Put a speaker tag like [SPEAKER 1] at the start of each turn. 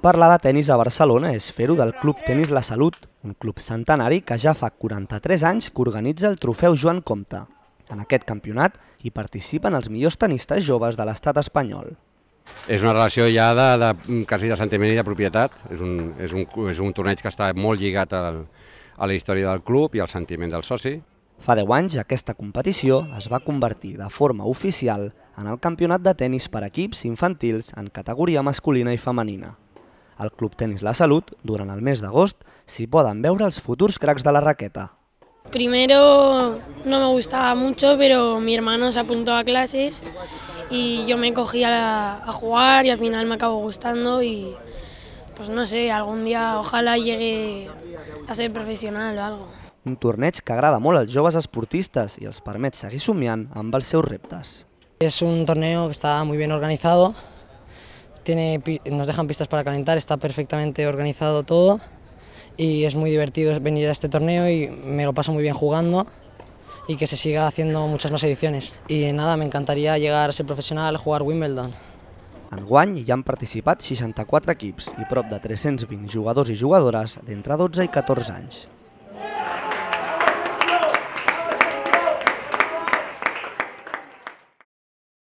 [SPEAKER 1] Parlar de tennis a Barcelona és fer-ho del Club Tenis La Salut, un club centenari que ja fa 43 anys que organitza el trofeu Joan Comte. En aquest campionat hi participen els millors tenistes joves de l'estat espanyol.
[SPEAKER 2] És una relació ja de, de quasi de sentiment i de propietat. És un, és un, és un torneig que està molt lligat al, a la història del club i al sentiment del soci.
[SPEAKER 1] Fa 10 anys, aquesta competició es va convertir de forma oficial en el campionat de tennis per equips infantils en categoria masculina i femenina. Al Club Tenis La Salut, durant el mes d'agost, s'hi poden veure els futurs cracs de la raqueta.
[SPEAKER 3] Primero no me gustaba mucho, pero mi hermano se apuntó a clases y yo me cogí a, a jugar y al final me acabo gustando y pues no sé, algún día ojalá llegue a ser profesional o algo.
[SPEAKER 1] Un torneig que agrada molt als joves esportistes i els permet seguir somiant amb els seus reptes.
[SPEAKER 4] Es un torneo que está muy bien organizado, tiene, nos dejan pistas para calentar, está perfectamente organizado todo y es muy divertido venir a este torneo y me lo paso muy bien jugando y que se siga haciendo muchas más ediciones. Y nada, me encantaría llegar a ser a jugar Wimbledon.
[SPEAKER 1] Enguany hi han participat 64 equips i prop de 320 jugadors i jugadores d'entre 12 i 14 anys.